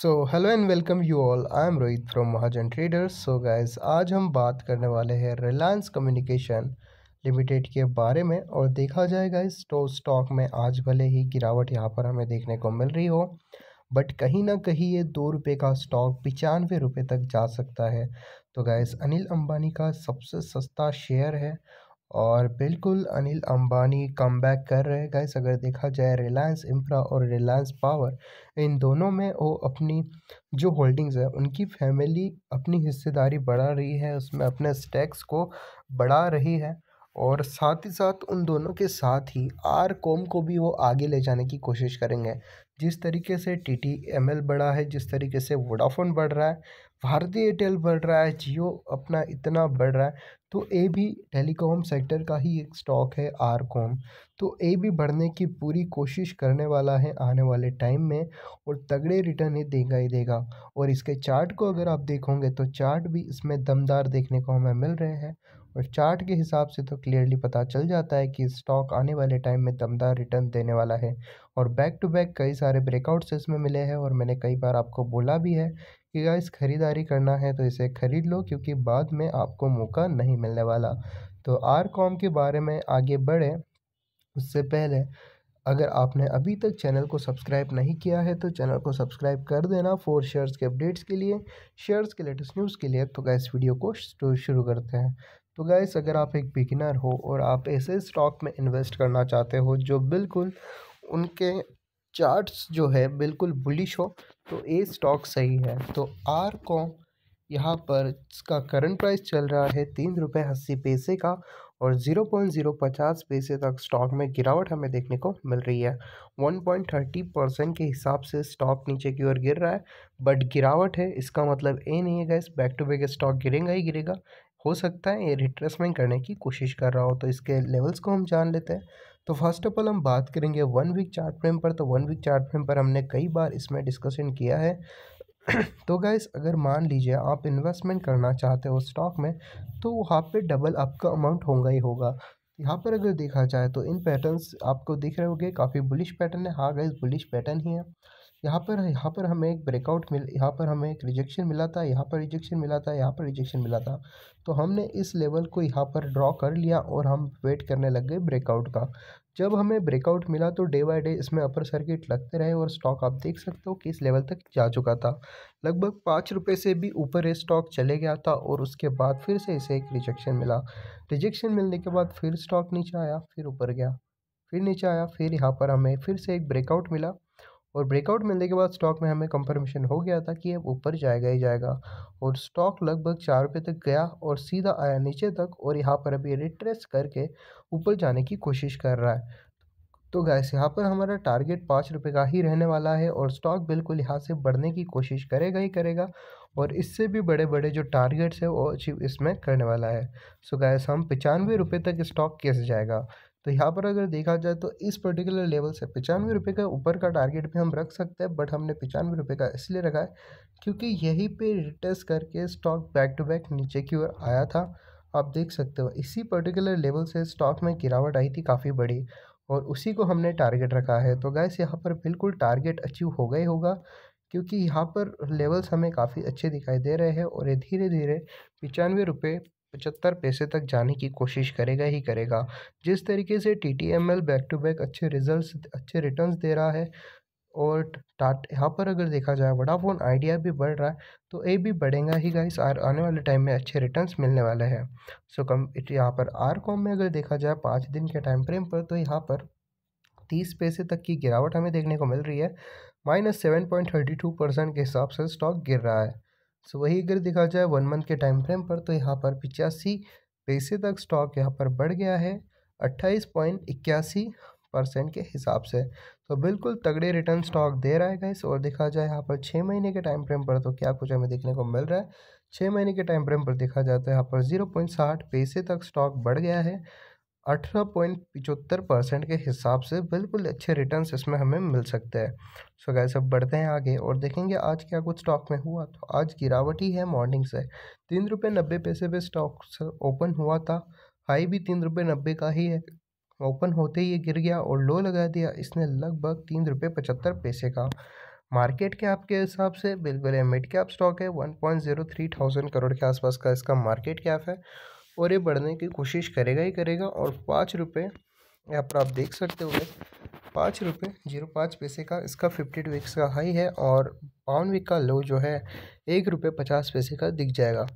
so hello and welcome you all I am Rohit from Mahajan traders so guys आज हम बात करने वाले हैं रिलायंस कम्युनिकेशन लिमिटेड के बारे में और देखा जाए गाइस तो स्टॉक में आज भले ही गिरावट यहाँ पर हमें देखने को मिल रही हो बट कहीं ना कहीं ये दो रुपये का स्टॉक पचानवे रुपये तक जा सकता है तो गाइस अनिल अंबानी का सबसे सस्ता शेयर है और बिल्कुल अनिल अंबानी कम कर रहे गैस अगर देखा जाए रिलायंस इंफ्रा और रिलायंस पावर इन दोनों में वो अपनी जो होल्डिंग्स है उनकी फैमिली अपनी हिस्सेदारी बढ़ा रही है उसमें अपने स्टैक्स को बढ़ा रही है और साथ ही साथ उन दोनों के साथ ही आर कॉम को भी वो आगे ले जाने की कोशिश करेंगे जिस तरीके से टी टी एम एल बढ़ा है जिस तरीके से वोडाफोन बढ़ रहा है भारतीय एयरटेल बढ़ रहा है जियो अपना इतना बढ़ रहा है तो ए भी टेलीकॉम सेक्टर का ही एक स्टॉक है आर कॉम तो ए भी बढ़ने की पूरी कोशिश करने वाला है आने वाले टाइम में और तगड़े रिटर्न ही देगा ही देगा और इसके चार्ट को अगर आप देखोगे तो चार्ट भी इसमें दमदार देखने को हमें मिल रहे हैं और चार्ट के हिसाब से तो क्लियरली पता चल जाता है कि स्टॉक आने वाले टाइम में दमदार रिटर्न देने वाला है और बैक टू बैक कई सारे ब्रेकआउट्स इसमें मिले हैं और मैंने कई बार आपको बोला भी है कि गाइस ख़रीदारी करना है तो इसे ख़रीद लो क्योंकि बाद में आपको मौका नहीं मिलने वाला तो आर कॉम के बारे में आगे बढ़े उससे पहले अगर आपने अभी तक चैनल को सब्सक्राइब नहीं किया है तो चैनल को सब्सक्राइब कर देना फोर शेयर्स के अपडेट्स के लिए शेयर्स के लेटेस्ट न्यूज़ के लिए तो गैस वीडियो को तो शुरू करते हैं तो गैस अगर आप एक बिगिनर हो और आप ऐसे स्टॉक में इन्वेस्ट करना चाहते हो जो बिल्कुल उनके चार्ट्स जो है बिल्कुल बुलिश हो तो ए स्टॉक सही है तो आर को यहाँ पर इसका करंट प्राइस चल रहा है तीन रुपये अस्सी पैसे का और ज़ीरो पॉइंट ज़ीरो पचास पैसे तक स्टॉक में गिरावट हमें देखने को मिल रही है वन पॉइंट थर्टी परसेंट के हिसाब से स्टॉक नीचे की ओर गिर रहा है बट गिरावट है इसका मतलब ए नहीं है gas back to back stock गिरेगा ही गिरेगा हो सकता है ये रिट्रेसमेंट करने की कोशिश कर रहा हो तो इसके लेवल्स को हम जान लेते हैं तो फर्स्ट ऑफ ऑल हम बात करेंगे वन वीक चार्ट फ्रेम पर तो वन वीक चार्ट फ्रेम पर हमने कई बार इसमें डिस्कशन किया है तो गैस अगर मान लीजिए आप इन्वेस्टमेंट करना चाहते हो स्टॉक में तो वहाँ पे डबल आपका अमाउंट होगा ही होगा यहाँ पर अगर देखा जाए तो इन पैटर्न्स आपको दिख रहे होंगे काफ़ी बुलिश पैटर्न है हाँ गाइस बुलिश पैटर्न ही है यहाँ पर यहाँ पर हमें एक ब्रेकआउट मिल यहाँ पर हमें एक रिजेक्शन मिला था यहाँ पर रिजेक्शन मिला था यहाँ पर रिजेक्शन मिला था तो हमने इस लेवल को यहाँ पर ड्रॉ कर लिया और हम वेट करने लग गए ब्रेकआउट का जब हमें ब्रेकआउट मिला तो डे बाय डे इसमें अपर सर्किट लगते रहे और स्टॉक आप देख सकते हो कि इस लेवल तक जा चुका था लगभग पाँच रुपये से भी ऊपर ये स्टॉक चले गया था और उसके बाद फिर से इसे एक रिजेक्शन मिला रिजेक्शन मिलने के बाद फिर स्टॉक नीचे आया फिर ऊपर गया फिर नीचे आया फिर यहाँ पर हमें फिर से एक ब्रेकआउट मिला और ब्रेकआउट मिलने के बाद स्टॉक में हमें कंफर्मेशन हो गया था कि अब ऊपर जाएगा ही जाएगा और स्टॉक लगभग चार रुपये तक गया और सीधा आया नीचे तक और यहाँ पर अभी रिट्रेस करके ऊपर जाने की कोशिश कर रहा है तो गैस यहाँ पर हमारा टारगेट पाँच रुपये का ही रहने वाला है और स्टॉक बिल्कुल यहाँ से बढ़ने की कोशिश करेगा ही करेगा और इससे भी बड़े बड़े जो टारगेट्स है वो अचीव इसमें करने वाला है सो गैस हम पचानवे रुपये तक स्टॉक कैसे जाएगा तो यहाँ पर अगर देखा जाए तो इस पर्टिकुलर लेवल से पचानवे रुपये का ऊपर का टारगेट भी हम रख सकते हैं बट हमने पचानवे रुपये का इसलिए रखा है क्योंकि यहीं पे रिटेस्ट करके स्टॉक बैक टू बैक नीचे की ओर आया था आप देख सकते हो इसी पर्टिकुलर लेवल से स्टॉक में गिरावट आई थी काफ़ी बड़ी और उसी को हमने टारगेट रखा है तो गैस यहाँ पर बिल्कुल टारगेट अचीव हो गए होगा क्योंकि यहाँ पर लेवल्स हमें काफ़ी अच्छे दिखाई दे रहे हैं और ये धीरे धीरे पचानवे रुपये पचहत्तर पैसे तक जाने की कोशिश करेगा ही करेगा जिस तरीके से T T M L back to back अच्छे रिजल्ट अच्छे रिटर्न दे रहा है और टाट यहाँ पर अगर देखा जाए वोडाफोन आइडिया भी बढ़ रहा है तो ये भी बढ़ेगा ही गाइस आने वाले टाइम में अच्छे रिटर्न्स मिलने वाले हैं सो कम यहाँ पर आर कॉम में अगर देखा जाए पाँच दिन के टाइम फ्रेम पर तो यहाँ पर तीस पैसे तक की गिरावट हमें देखने को मिल रही है minus seven point thirty two percent के हिसाब से स्टॉक गिर रहा है सो वही अगर देखा जाए वन मंथ के टाइम फ्रेम पर तो यहाँ पर पिचासी पैसे तक स्टॉक यहाँ पर बढ़ गया है अट्ठाईस पॉइंट इक्यासी परसेंट के हिसाब से तो बिल्कुल तगड़े रिटर्न स्टॉक दे रहा है गाइस और देखा जाए यहाँ पर छः महीने के टाइम फ्रेम पर तो क्या कुछ हमें देखने को मिल रहा है छः महीने के टाइम फ्रेम पर देखा जाए तो यहाँ पर जीरो पॉइंट साठ पैसे तक स्टॉक बढ़ गया है अठारह पॉइंट पिचहत्तर परसेंट के हिसाब से बिल्कुल अच्छे रिटर्न्स इसमें हमें मिल सकते हैं सो गैस सब बढ़ते हैं आगे और देखेंगे आज क्या कुछ स्टॉक में हुआ तो आज गिरावट ही है मॉर्निंग से तीन रुपये नब्बे पैसे पे स्टॉक ओपन हुआ था हाई भी तीन रुपये नब्बे का ही है ओपन होते ही ये गिर गया और लो लगा दिया इसने लगभग तीन रुपये पचहत्तर पैसे का मार्केट के आपके हिसाब से बिल्कुल मिड कैप स्टॉक है one point zero three thousand crore के आसपास का इसका मार्केट कैप है और ये बढ़ने की कोशिश करेगा ही करेगा और पाँच रुपये यहाँ पर आप देख सकते हो पाँच रुपये जीरो पाँच पैसे का इसका फिफ्टी टू वीक्स का हाई है और पाउन वीक का लो जो है एक रुपये पचास पैसे का दिख जाएगा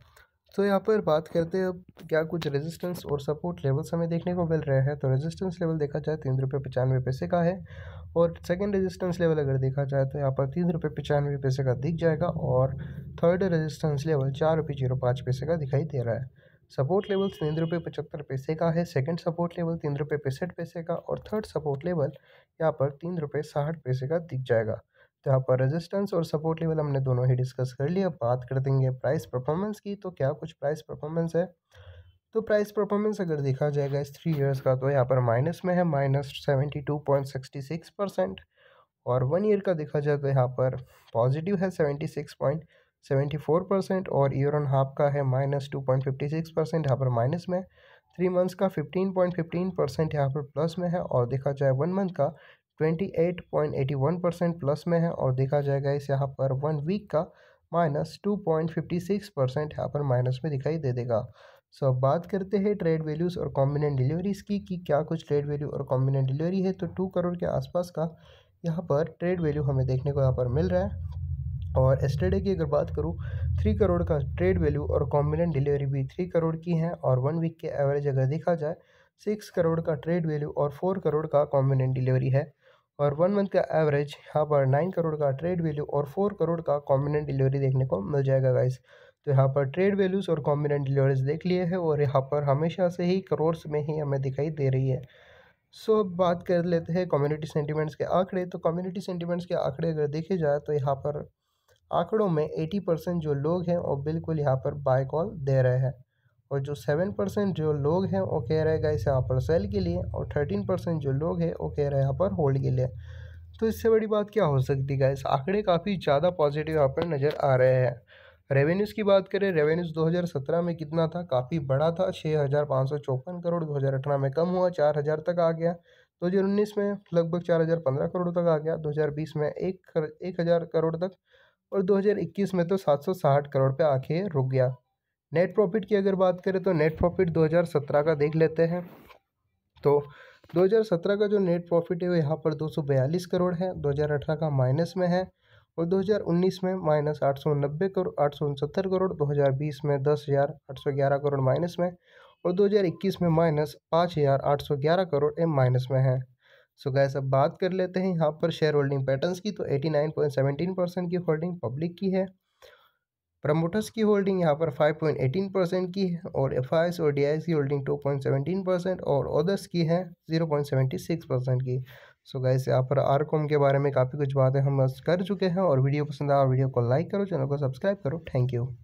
तो यहाँ पर बात करते हैं अब क्या कुछ रेजिस्टेंस और सपोर्ट लेवल्स हमें देखने को मिल रहे हैं तो रेजिस्टेंस लेवल देखा जाए तीन रुपये पचानवे पैसे का है और सेकंड रेजिस्टेंस लेवल अगर देखा जाए तो यहाँ पर तीन रुपये पचानवे पैसे का दिख जाएगा और थर्ड रजिस्टेंस लेवल चार रुपये जीरो पाँच पैसे का दिखाई दे रहा है सपोर्ट लेवल तीन रुपये पचहत्तर पैसे का है सेकंड सपोर्ट लेवल तीन रुपये पैंसठ पैसे का और थर्ड सपोर्ट लेवल यहाँ पर तीन रुपये साठ पैसे का दिख जाएगा तो यहाँ पर रेजिस्टेंस और सपोर्ट लेवल हमने दोनों ही डिस्कस कर लिया बात कर देंगे प्राइस परफॉर्मेंस की तो क्या कुछ प्राइस परफॉर्मेंस है तो प्राइस परफॉर्मेंस अगर देखा जाएगा इस थ्री ईयर्स का तो यहाँ पर माइनस में है minus seventy two point sixty six percent और वन ईयर का देखा जाए तो यहाँ पर पॉजिटिव है seventy six point seventy four percent और ईयर ऑन हाफ का है minus two point fifty six percent यहाँ पर माइनस में थ्री मंथ्स का फिफ्टीन पॉइंट फिफ्टीन परसेंट यहाँ पर प्लस में है और देखा जाए वन मंथ का twenty eight point eighty one percent plus में है और देखा जाएगा इस यहाँ पर वन वीक का minus two point fifty six percent यहाँ पर माइनस में दिखाई दे देगा सो अब बात करते हैं ट्रेड वैल्यूज़ और कॉम्बिनेंट डिलीवरीज़ की कि क्या कुछ ट्रेड वैल्यू और कॉम्बिनेंट डिलीवरी है तो टू करोड़ के आसपास का यहाँ पर ट्रेड वैल्यू हमें देखने को यहाँ पर मिल रहा है और एस्टरडे की अगर बात करूँ थ्री करोड़ का ट्रेड वैल्यू और कॉम्बिनेंट डिलीवरी भी थ्री करोड़ की हैं और वन वीक के एवरेज अगर देखा जाए सिक्स करोड़ का ट्रेड वैल्यू और फोर करोड़ का कॉम्बिनेंट डिलीवरी है और वन मंथ का एवरेज यहाँ पर नाइन करोड़ का ट्रेड वैल्यू और फोर करोड़ का कॉम्बिनेंट डिलीवरी देखने को मिल जाएगा गाइस तो यहाँ पर ट्रेड वैल्यूज़ और कॉम्बिनेंट डिलीवरीज देख लिए हैं और यहाँ पर हमेशा से ही करोड़ में ही हमें दिखाई दे रही है सो so, अब बात कर लेते हैं कम्युनिटी सेंटीमेंट्स के आंकड़े तो कम्युनिटी सेंटीमेंट्स के आंकड़े अगर देखे जाए तो यहाँ पर आंकड़ों में एटी परसेंट जो लोग हैं वो बिल्कुल यहाँ पर बाय कॉल दे रहे हैं और जो सेवन परसेंट जो लोग हैं वो कह रहे हैं इसे यहाँ पर सेल के लिए और थर्टीन परसेंट जो लोग हैं वो कह रहे हैं यहाँ पर होल्ड के लिए तो इससे बड़ी बात क्या हो सकती है गाइस आंकड़े काफ़ी ज़्यादा पॉजिटिव यहाँ पर नज़र आ रहे हैं रेवेन्यूज़ की बात करें रेवेन्यूज़ सत्रह में कितना था काफ़ी बड़ा था छः हज़ार पाँच सौ चौपन करोड़ अठारह में कम हुआ चार हज़ार तक आ गया 2019 में लगभग चार हज़ार पंद्रह करोड़ तक आ गया 2020 में एक एक हज़ार करोड़ तक और 2021 में तो सात करोड़ पे आके रुक गया नेट प्रॉफिट की अगर बात करें तो नेट प्रॉफिट 2017 का देख लेते हैं तो 2017 का जो नेट प्रॉफिट है वो यहाँ पर 242 करोड़ है 2018 का माइनस में है और 2019 में माइनस आठ करोड़ आठ करोड़ 2020 में दस हज़ार करोड़ माइनस में और 2021 में माइनस पाँच हज़ार आठ सौ ग्यारह करोड़ एम माइनस में है सो गैस अब बात कर लेते हैं यहाँ पर शेयर होल्डिंग पैटर्न्स की तो 89.17 परसेंट की होल्डिंग पब्लिक की है प्रमोटर्स की होल्डिंग यहाँ पर 5.18 परसेंट की है और एफ और डी की होल्डिंग 2.17 परसेंट और अदर्स की है 0.76 परसेंट की सो गैस यहाँ पर आर कॉम के बारे में काफ़ी कुछ बातें हम कर चुके हैं और वीडियो पसंद आया वीडियो को लाइक करो चैनल को सब्सक्राइब करो थैंक यू